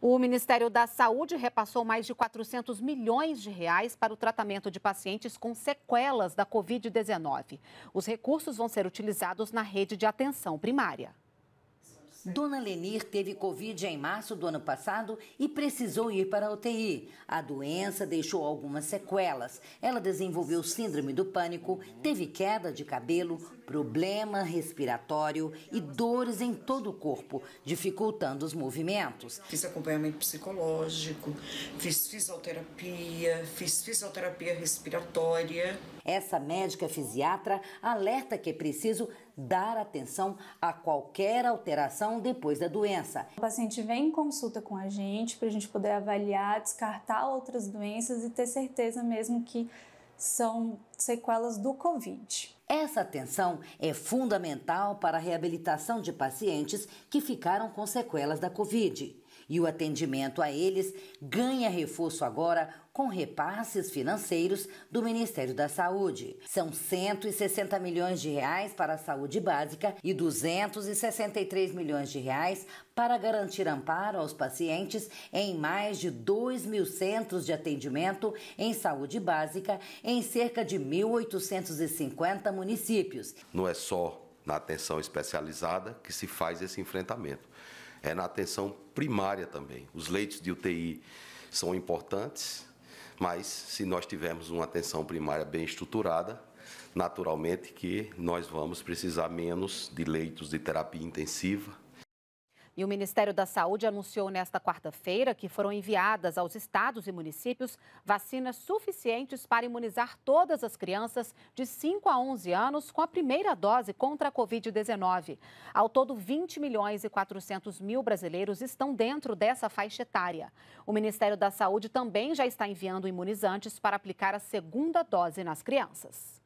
O Ministério da Saúde repassou mais de 400 milhões de reais para o tratamento de pacientes com sequelas da Covid-19. Os recursos vão ser utilizados na rede de atenção primária. Dona Lenir teve Covid em março do ano passado e precisou ir para a UTI. A doença deixou algumas sequelas. Ela desenvolveu síndrome do pânico, teve queda de cabelo, problema respiratório e dores em todo o corpo, dificultando os movimentos. Fiz acompanhamento psicológico, fiz fisioterapia, fiz fisioterapia respiratória. Essa médica fisiatra alerta que é preciso dar atenção a qualquer alteração depois da doença. O paciente vem em consulta com a gente para a gente poder avaliar, descartar outras doenças e ter certeza mesmo que são sequelas do Covid. Essa atenção é fundamental para a reabilitação de pacientes que ficaram com sequelas da Covid. E o atendimento a eles ganha reforço agora com repasses financeiros do Ministério da Saúde. São 160 milhões de reais para a saúde básica e 263 milhões de reais para garantir amparo aos pacientes em mais de 2 mil centros de atendimento em saúde básica em cerca de 1.850 municípios. Não é só na atenção especializada que se faz esse enfrentamento é na atenção primária também. Os leitos de UTI são importantes, mas se nós tivermos uma atenção primária bem estruturada, naturalmente que nós vamos precisar menos de leitos de terapia intensiva e o Ministério da Saúde anunciou nesta quarta-feira que foram enviadas aos estados e municípios vacinas suficientes para imunizar todas as crianças de 5 a 11 anos com a primeira dose contra a Covid-19. Ao todo, 20 milhões e 400 mil brasileiros estão dentro dessa faixa etária. O Ministério da Saúde também já está enviando imunizantes para aplicar a segunda dose nas crianças.